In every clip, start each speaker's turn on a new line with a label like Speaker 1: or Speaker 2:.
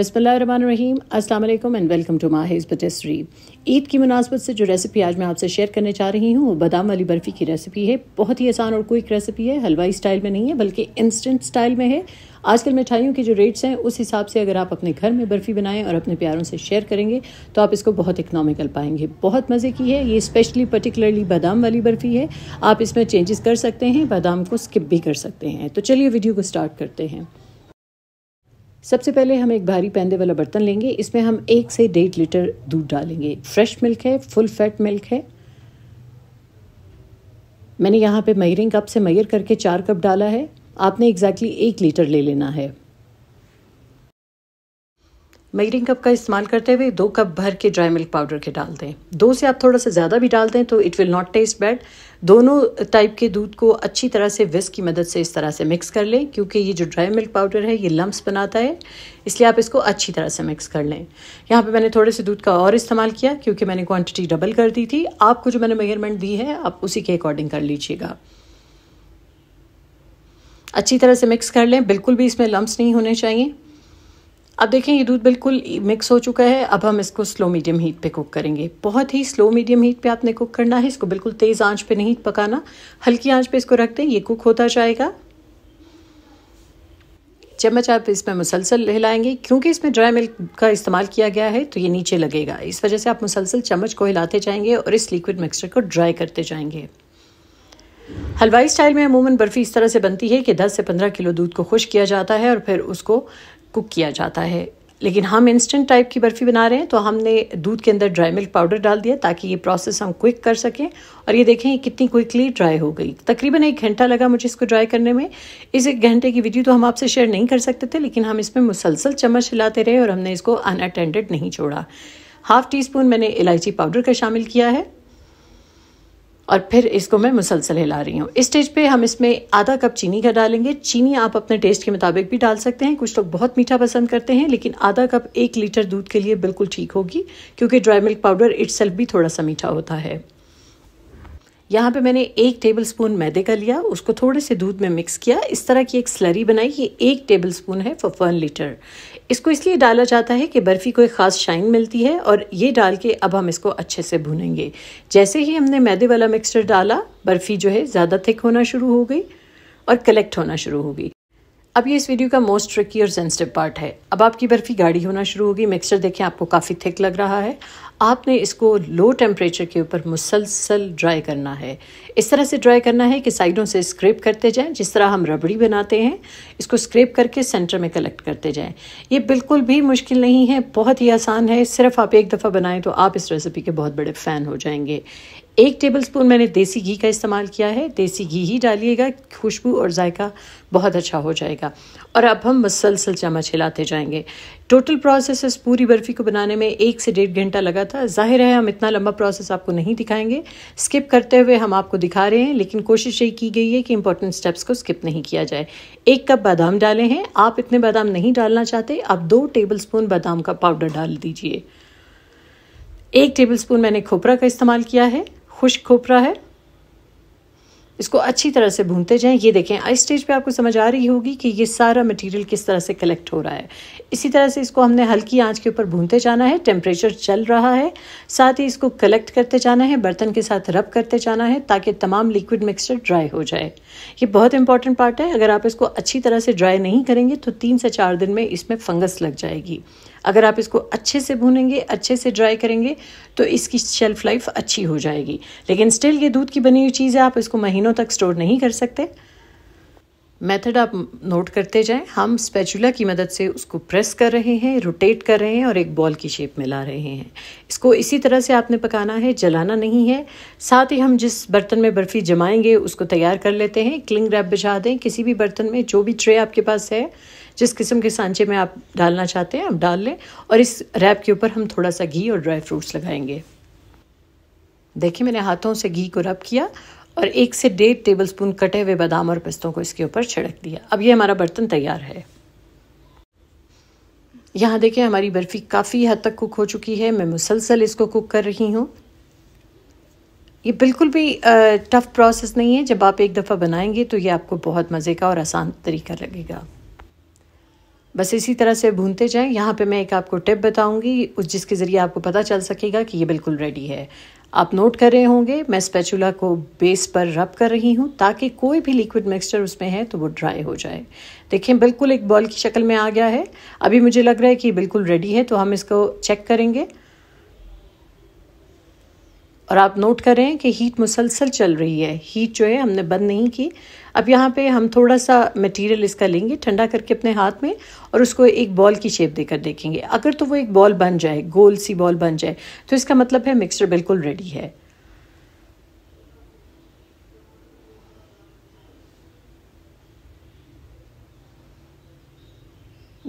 Speaker 1: बिस्मिल्लाम अस्सलाम वालेकुम and welcome to माहिज बटेसरी ईद की मुनासबत से जो रेसिपी आज मैं आपसे शेयर करने चाह रही हूँ वो बादाम वाली बर्फ़ी की रेसिपी है बहुत ही आसान और क्विक रेसिपी है हलवाई स्टाइल में नहीं है बल्कि इंस्टेंट स्टाइल में है आजकल मिठाइयों के जो रेट्स हैं उस हिसाब से अगर आप अपने घर में बर्फ़ी बनाएं और अपने प्यारों से शेयर करेंगे तो आप इसको बहुत इकनॉमिकल पाएंगे बहुत मज़े की है ये स्पेशली पर्टिकुलरली बादाम वाली बर्फ़ी है आप इसमें चेंजेस कर सकते हैं बादाम को स्किप भी कर सकते हैं तो चलिए वीडियो को स्टार्ट करते हैं सबसे पहले हम एक भारी पैंदे वाला बर्तन लेंगे इसमें हम एक से डेढ़ लीटर दूध डालेंगे फ्रेश मिल्क है फुल फैट मिल्क है मैंने यहाँ पे मयरिंग कप से मयर करके चार कप डाला है आपने एग्जैक्टली exactly एक लीटर ले लेना है मेजरिंग कप का इस्तेमाल करते हुए दो कप भर के ड्राई मिल्क पाउडर के डाल दें दो से आप थोड़ा सा ज़्यादा भी डाल दें तो it will not taste bad दोनों टाइप के दूध को अच्छी तरह से विस की मदद से इस तरह से मिक्स कर लें क्योंकि ये जो ड्राई मिल्क पाउडर है ये लम्ब बनाता है इसलिए आप इसको अच्छी तरह से मिक्स कर लें यहाँ पर मैंने थोड़े से दूध का और इस्तेमाल किया क्योंकि मैंने क्वान्टिटी डबल कर दी थी आपको जो मैंने मेजरमेंट दी है आप उसी के अकॉर्डिंग कर लीजिएगा अच्छी तरह से मिक्स कर लें बिल्कुल भी इसमें लम्ब नहीं होने चाहिए अब देखें ये दूध बिल्कुल मिक्स हो चुका है अब हम इसको स्लो मीडियम हीट पे कुक करेंगे बहुत ही स्लो मीडियम हीट पे आपने कुक करना है इसको बिल्कुल तेज़ आंच पे नहीं पकाना हल्की आंच पे इसको रख दें ये कुक होता जाएगा चम्मच आप तो इसमें मुसलसल हिलाएंगे क्योंकि इसमें ड्राई मिल्क का इस्तेमाल किया गया है तो ये नीचे लगेगा इस वजह से आप मुसलसल चम्मच को हिलाते जाएंगे और इस लिक्विड मिक्सचर को ड्राई करते जाएंगे हलवाई स्टाइल में अमूमन बर्फ़ी इस तरह से बनती है कि 10 से 15 किलो दूध को खुश किया जाता है और फिर उसको कुक किया जाता है लेकिन हम इंस्टेंट टाइप की बर्फ़ी बना रहे हैं तो हमने दूध के अंदर ड्राई मिल्क पाउडर डाल दिया ताकि ये प्रोसेस हम क्विक कर सकें और ये देखें कितनी क्विकली ड्राई हो गई तकरीबन एक घंटा लगा मुझे इसको ड्राई करने में इस एक घंटे की वीडियो तो हम आपसे शेयर नहीं कर सकते थे लेकिन हम इसमें मुसलसल चम्मच हिलाते रहे और हमने इसको अनअटेंडेड नहीं छोड़ा हाफ़ टी स्पून मैंने इलायची पाउडर का शामिल किया है और फिर इसको मैं मुसलसल हिला रही हूँ इस स्टेज पे हम इसमें आधा कप चीनी का डालेंगे चीनी आप अपने टेस्ट के मुताबिक भी डाल सकते हैं कुछ लोग तो बहुत मीठा पसंद करते हैं लेकिन आधा कप एक लीटर दूध के लिए बिल्कुल ठीक होगी क्योंकि ड्राई मिल्क पाउडर इट्स भी थोड़ा सा मीठा होता है यहाँ पे मैंने एक टेबल स्पून मैदे का लिया उसको थोड़े से दूध में मिक्स किया इस तरह की एक स्लरी बनाई ये एक टेबल स्पून है फॉर वन लीटर इसको इसलिए डाला जाता है कि बर्फ़ी को एक ख़ास शाइन मिलती है और ये डाल के अब हम इसको अच्छे से भुनेंगे जैसे ही हमने मैदे वाला मिक्सचर डाला बर्फ़ी जो है ज़्यादा थिक होना शुरू हो गई और कलेक्ट होना शुरू होगी अब ये इस वीडियो का मोस्ट ट्रिकी और सेंसिटिव पार्ट है अब आपकी बर्फ़ी गाढ़ी होना शुरू होगी मिक्सचर देखें आपको काफ़ी थिक लग रहा है आपने इसको लो टेम्परेचर के ऊपर मुसलसल ड्राई करना है इस तरह से ड्राई करना है कि साइडों से स्क्रेप करते जाएं जिस तरह हम रबड़ी बनाते हैं इसको स्क्रेप करके सेंटर में कलेक्ट करते जाएं ये बिल्कुल भी मुश्किल नहीं है बहुत ही आसान है सिर्फ आप एक दफ़ा बनाएं तो आप इस रेसिपी के बहुत बड़े फ़ैन हो जाएंगे एक टेबलस्पून मैंने देसी घी का इस्तेमाल किया है देसी घी ही डालिएगा खुशबू और जायका बहुत अच्छा हो जाएगा और अब हम मुसलसल चम्मच हिलाते जाएंगे टोटल प्रोसेस इस पूरी बर्फ़ी को बनाने में एक से डेढ़ घंटा लगा था जाहिर है हम इतना लंबा प्रोसेस आपको नहीं दिखाएंगे स्किप करते हुए हम आपको दिखा रहे हैं लेकिन कोशिश यही की गई है कि इंपॉर्टेंट स्टेप्स को स्किप नहीं किया जाए एक कप बादाम डाले हैं आप इतने बादाम नहीं डालना चाहते आप दो स्पून बादाम का पाउडर डाल दीजिए एक टेबलस्पून मैंने खोपरा का इस्तेमाल किया है खुश खोपरा है इसको अच्छी तरह से भूनते जाएं ये देखें इस स्टेज पे आपको समझ आ रही होगी कि ये सारा मटेरियल किस तरह से कलेक्ट हो रहा है इसी तरह से इसको हमने हल्की आंच के ऊपर भूनते जाना है टेम्परेचर चल रहा है साथ ही इसको कलेक्ट करते जाना है बर्तन के साथ रब करते जाना है ताकि तमाम लिक्विड मिक्सचर ड्राई हो जाए ये बहुत इंपॉर्टेंट पार्ट है अगर आप इसको अच्छी तरह से ड्राई नहीं करेंगे तो तीन से चार दिन में इसमें फंगस लग जाएगी अगर आप इसको अच्छे से भूनेंगे अच्छे से ड्राई करेंगे तो इसकी शेल्फ लाइफ अच्छी हो जाएगी लेकिन स्टिल ये दूध की बनी हुई चीज़ है आप इसको महीनों तक स्टोर नहीं कर सकते मेथड आप नोट करते जाएं हम स्पेचुला की मदद से उसको प्रेस कर रहे हैं रोटेट कर रहे हैं और एक बॉल की शेप में ला रहे हैं इसको इसी तरह से आपने पकाना है जलाना नहीं है साथ ही हम जिस बर्तन में बर्फ़ी जमाएंगे उसको तैयार कर लेते हैं क्लिंग रैप बिछा दें किसी भी बर्तन में जो भी ट्रे आपके पास है जिस किस्म के सांचे में आप डालना चाहते हैं आप डाल लें और इस रैप के ऊपर हम थोड़ा सा घी और ड्राई फ्रूट्स लगाएंगे देखिए मैंने हाथों से घी को रब किया और एक से डेढ़ टेबल स्पून कटे हुए बादाम और पिस्तों को इसके ऊपर छिड़क दिया अब ये हमारा बर्तन तैयार है यहाँ देखिए हमारी बर्फ़ी काफ़ी हद तक कुक हो चुकी है मैं मुसलसल इसको कुक कर रही हूँ ये बिल्कुल भी टफ़ प्रोसेस नहीं है जब आप एक दफ़ा बनाएंगे तो ये आपको बहुत मज़े का और आसान तरीका लगेगा बस इसी तरह से भूनते जाएं यहाँ पे मैं एक आपको टिप बताऊंगी उस जिसके ज़रिए आपको पता चल सकेगा कि ये बिल्कुल रेडी है आप नोट कर रहे होंगे मैं स्पेचुला को बेस पर रब कर रही हूँ ताकि कोई भी लिक्विड मिक्सचर उसमें है तो वो ड्राई हो जाए देखें बिल्कुल एक बॉल की शक्ल में आ गया है अभी मुझे लग रहा है कि बिल्कुल रेडी है तो हम इसको चेक करेंगे और आप नोट करें कि हीट मुसलसल चल रही है हीट जो है हमने बंद नहीं की अब यहाँ पे हम थोड़ा सा मटेरियल इसका लेंगे ठंडा करके अपने हाथ में और उसको एक बॉल की शेप देकर देखेंगे अगर तो वो एक बॉल बन जाए गोल सी बॉल बन जाए तो इसका मतलब है मिक्सचर बिल्कुल रेडी है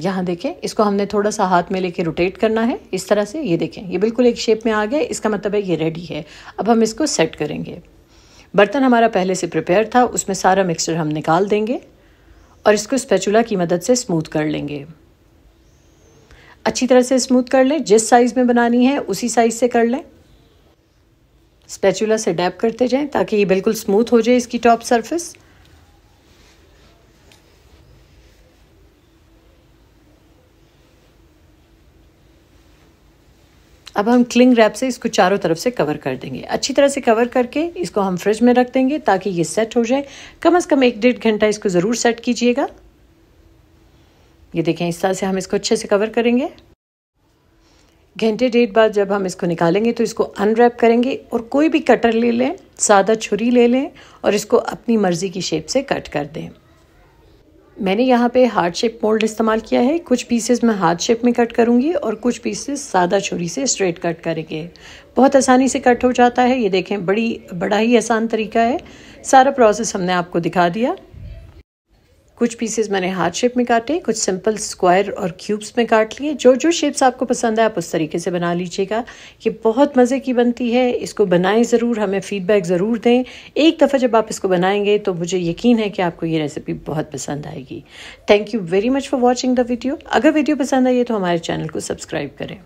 Speaker 1: यहाँ देखें इसको हमने थोड़ा सा हाथ में लेके रोटेट करना है इस तरह से ये देखें ये बिल्कुल एक शेप में आ गया इसका मतलब है ये रेडी है अब हम इसको सेट करेंगे बर्तन हमारा पहले से प्रिपेयर था उसमें सारा मिक्सचर हम निकाल देंगे और इसको स्पैचुला की मदद से स्मूथ कर लेंगे अच्छी तरह से स्मूथ कर लें जिस साइज़ में बनानी है उसी साइज़ से कर लें स्पैचुला से डैप करते जाएं ताकि ये बिल्कुल स्मूथ हो जाए इसकी टॉप सरफेस अब हम क्लिंग रैप से इसको चारों तरफ से कवर कर देंगे अच्छी तरह से कवर करके इसको हम फ्रिज में रख देंगे ताकि ये सेट हो जाए कम अज़ कम एक डेढ़ घंटा इसको ज़रूर सेट कीजिएगा ये देखें इस तरह से हम इसको अच्छे से कवर करेंगे घंटे डेढ़ बाद जब हम इसको निकालेंगे तो इसको अनरैप करेंगे और कोई भी कटर ले लें सादा छुरी ले लें और इसको अपनी मर्ज़ी की शेप से कट कर दें मैंने यहाँ पे हार्ड शेप मोल्ड इस्तेमाल किया है कुछ पीसेस मैं हार्ड शेप में कट करूँगी और कुछ पीसेस सादा छुरी से स्ट्रेट कट करेंगे बहुत आसानी से कट हो जाता है ये देखें बड़ी बड़ा ही आसान तरीका है सारा प्रोसेस हमने आपको दिखा दिया कुछ पीसेस मैंने हार्ट शेप में काटे कुछ सिंपल स्क्वायर और क्यूब्स में काट लिए जो जो शेप्स आपको पसंद है आप उस तरीके से बना लीजिएगा ये बहुत मज़े की बनती है इसको बनाएं ज़रूर हमें फ़ीडबैक ज़रूर दें एक दफ़ा जब आप इसको बनाएंगे तो मुझे यकीन है कि आपको ये रेसिपी बहुत पसंद आएगी thank you very much for watching the video अगर वीडियो पसंद आई है तो हमारे चैनल को सब्सक्राइब करें